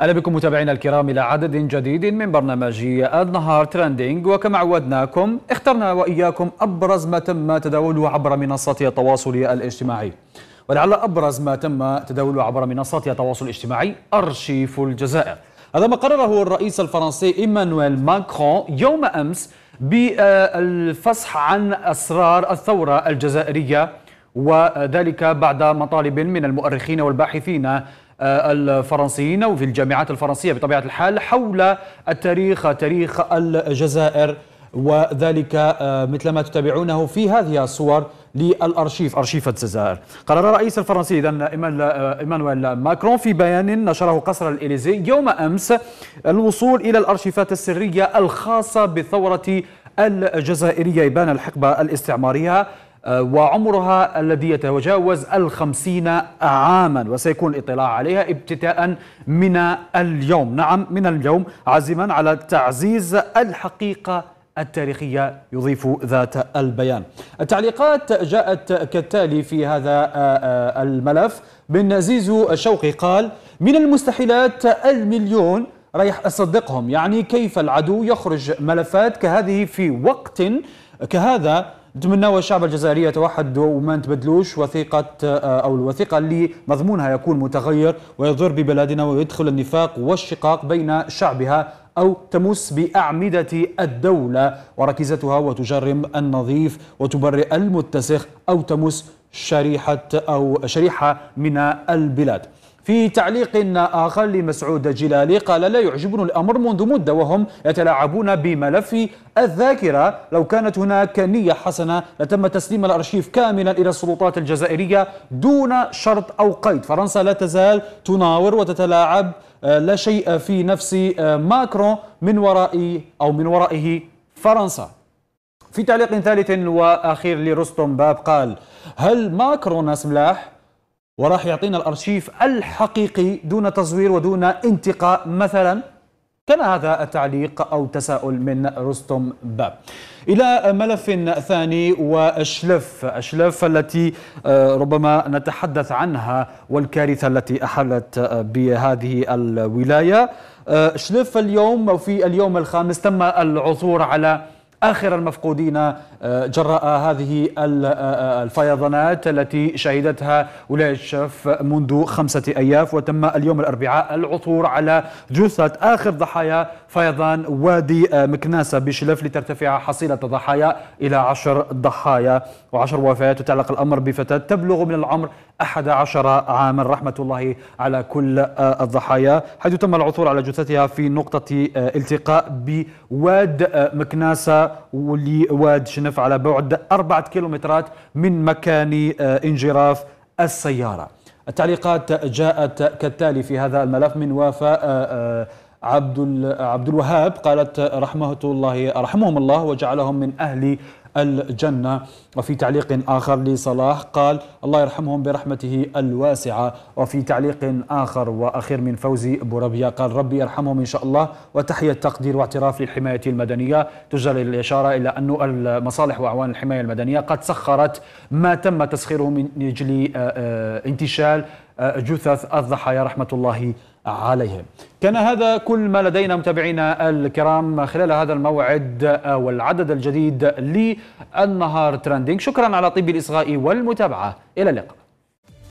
أهلا بكم متابعينا الكرام إلى عدد جديد من برنامج النهار ترندينج وكما عودناكم اخترنا وإياكم أبرز ما تم تداوله عبر منصات التواصل الاجتماعي ولعل أبرز ما تم تداوله عبر منصات التواصل الاجتماعي أرشيف الجزائر هذا ما قرره الرئيس الفرنسي إيمانويل ماكرون يوم أمس بالفصح عن أسرار الثورة الجزائرية وذلك بعد مطالب من المؤرخين والباحثين آه، الفرنسيين وفي الجامعات الفرنسية بطبيعة الحال حول التاريخ تاريخ الجزائر وذلك آه، مثلما تتابعونه في هذه الصور للارشيف ارشيف الجزائر قرر الرئيس الفرنسي اذا آه، ايمانويل ماكرون في بيان نشره قصر الاليزي يوم امس الوصول الى الارشيفات السريه الخاصه بالثوره الجزائريه ابان الحقبه الاستعماريه وعمرها الذي يتجاوز الخمسين عاما وسيكون الاطلاع عليها ابتداء من اليوم نعم من اليوم عزما على تعزيز الحقيقة التاريخية يضيف ذات البيان التعليقات جاءت كالتالي في هذا آه، آه، الملف من زيزو شوقي قال من المستحيلات المليون ريح أصدقهم يعني كيف العدو يخرج ملفات كهذه في وقت كهذا نتمناو الشعب الجزائري يتوحد وما نتبدلوش وثيقة آه، أو الوثيقة اللي مضمونها يكون متغير ويضر ببلادنا ويدخل النفاق والشقاق بين شعبها أو تمس بأعمدة الدولة وركيزتها وتجرم النظيف وتبرئ المتسخ أو تمس شريحة أو شريحة من البلاد في تعليق آخر لمسعود جلالي قال لا يعجبني الأمر منذ مدة وهم يتلاعبون بملف الذاكرة لو كانت هناك نية حسنة لتم تسليم الأرشيف كاملا إلى السلطات الجزائرية دون شرط أو قيد فرنسا لا تزال تناور وتتلاعب آه، لا شيء في نفس آه، ماكرون من وراء أو من ورائه فرنسا في تعليق ثالث وأخير لرستم باب قال هل ماكرون سملاح وراح يعطينا الأرشيف الحقيقي دون تزوير ودون انتقاء مثلا كان هذا التعليق أو تساؤل من رستم باب إلى ملف ثاني وأشلف أشلف التي آه، ربما نتحدث عنها والكارثة التي أحلت بهذه الولاية آه، أشلف اليوم وفي اليوم الخامس تم العثور على آخر المفقودين آه، جراء هذه آه، آه، الفيضانات التي شهدتها ولاية الشرف منذ خمسة أيام وتم اليوم الأربعاء العثور على جثة آخر ضحايا فيضان وادي مكناسة بشلف لترتفع حصيلة الضحايا إلى عشر ضحايا وعشر وفيات وتعلق الأمر بفتاة تبلغ من العمر 11 عاما رحمة الله على كل الضحايا حيث تم العثور على جثتها في نقطة التقاء بواد مكناسة واللي واد شنف على بعد أربعة كيلومترات من مكان آه، انجراف السيارة التعليقات جاءت كالتالي في هذا الملف من وفاء آه، آه، عبد عبد الوهاب قالت رحمه الله رحمهم الله وجعلهم من اهل الجنة وفي تعليق آخر لصلاح قال الله يرحمهم برحمته الواسعة وفي تعليق آخر وأخير من فوزي بوربيا قال ربي يرحمهم إن شاء الله وتحية تقدير واعتراف للحماية المدنية تجري الإشارة إلى أن المصالح وأعوان الحماية المدنية قد سخرت ما تم تسخيره من أجل آه، آه، انتشال أه، جثث الضحايا رحمة الله عليهم كان هذا كل ما لدينا متابعينا الكرام خلال هذا الموعد أه، والعدد الجديد للنهار ترندينج شكرا على طيب الإصغاء والمتابعة إلى اللقاء